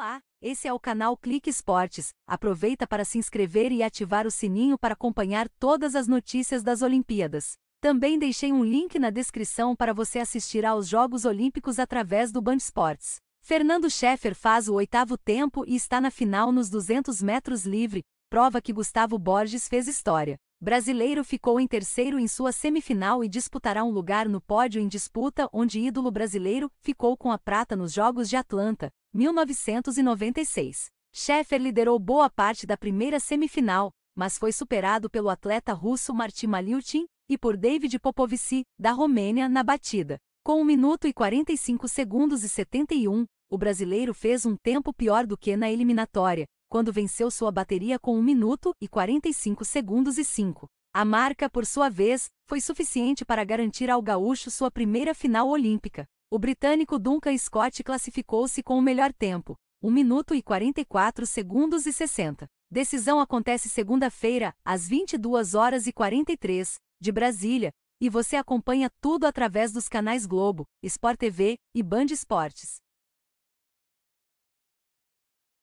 Olá, esse é o canal Clique Esportes. Aproveita para se inscrever e ativar o sininho para acompanhar todas as notícias das Olimpíadas. Também deixei um link na descrição para você assistir aos Jogos Olímpicos através do Band Esportes. Fernando Scheffer faz o oitavo tempo e está na final nos 200 metros livre, prova que Gustavo Borges fez história brasileiro ficou em terceiro em sua semifinal e disputará um lugar no pódio em disputa onde ídolo brasileiro ficou com a prata nos Jogos de Atlanta, 1996. Scheffer liderou boa parte da primeira semifinal, mas foi superado pelo atleta russo Martin Maliutin e por David Popovici, da Romênia, na batida. Com 1 minuto e 45 segundos e 71, o brasileiro fez um tempo pior do que na eliminatória, quando venceu sua bateria com 1 minuto e 45 segundos e 5. A marca, por sua vez, foi suficiente para garantir ao gaúcho sua primeira final olímpica. O britânico Duncan Scott classificou-se com o melhor tempo, 1 minuto e 44 segundos e 60. Decisão acontece segunda-feira, às 22 horas e 43, de Brasília, e você acompanha tudo através dos canais Globo, Sport TV e Band Esportes.